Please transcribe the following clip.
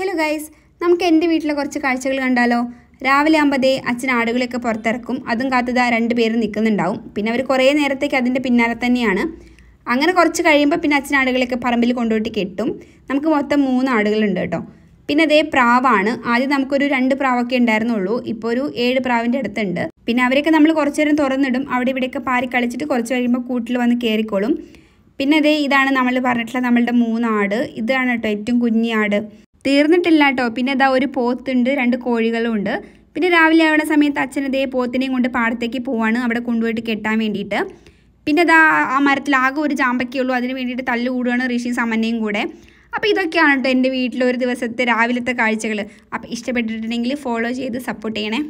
hello guys നമുക്ക് എൻ്റെ വീട്ടിലെ കുറച്ച് കാഴ്ചകൾ കണ്ടാലോ രാവിലെ ആകുമ്പോഴേ അച്ഛൻ ആടുകളൊക്കെ പുറത്തിറക്കും അതും ആ രണ്ട് പേര് നിൽക്കുന്നുണ്ടാവും പിന്നെ അവർ കുറേ നേരത്തേക്ക് അതിൻ്റെ പിന്നാലെ തന്നെയാണ് അങ്ങനെ കുറച്ച് കഴിയുമ്പോൾ പിന്നെ അച്ഛൻ ആടുകളൊക്കെ പറമ്പിൽ കൊണ്ടുപോയിട്ട് കെട്ടും നമുക്ക് മൊത്തം മൂന്ന് ആടുകളുണ്ട് കേട്ടോ പിന്നെ അതേ പ്രാവാണ് ആദ്യം നമുക്കൊരു രണ്ട് പ്രാവൊക്കെ ഉണ്ടായിരുന്നുള്ളൂ ഇപ്പോൾ ഒരു ഏഴ് പ്രാവിൻ്റെ അടുത്തുണ്ട് പിന്നെ അവരൊക്കെ നമ്മൾ കുറച്ച് നേരം തുറന്നിടും അവിടെ ഇവിടെയൊക്കെ പാരി കളിച്ചിട്ട് കുറച്ച് കഴിയുമ്പോൾ കൂട്ടിൽ വന്ന് കയറിക്കോളും പിന്നെ അതേ ഇതാണ് നമ്മൾ പറഞ്ഞിട്ടുള്ള നമ്മളുടെ മൂന്നാട് ഇതാണ് കേട്ടോ ഏറ്റവും കുഞ്ഞി ആട് തീർന്നിട്ടില്ല കേട്ടോ പിന്നെ ഇതാ ഒരു പോത്തുണ്ട് രണ്ട് കോഴികളും ഉണ്ട് പിന്നെ രാവിലെ ആവുന്ന സമയത്ത് അച്ഛൻ ഇതേ പോത്തിനെയും കൊണ്ട് പാടത്തേക്ക് പോവാണ് അവിടെ കൊണ്ടുപോയിട്ട് കെട്ടാൻ വേണ്ടിയിട്ട് പിന്നെ ഇതാ ആ മരത്തിൽ ആകെ ഒരു ചാമ്പയ്ക്കുള്ളൂ അതിന് വേണ്ടിയിട്ട് തല്ല് കൂടുകയാണ് ഋഷി സമന്നയും കൂടെ അപ്പോൾ ഇതൊക്കെയാണ് കേട്ടോ എൻ്റെ വീട്ടിലൊരു ദിവസത്തെ രാവിലത്തെ കാഴ്ചകൾ അപ്പോൾ ഇഷ്ടപ്പെട്ടിട്ടുണ്ടെങ്കിൽ ഫോളോ ചെയ്ത് സപ്പോർട്ട് ചെയ്യണേ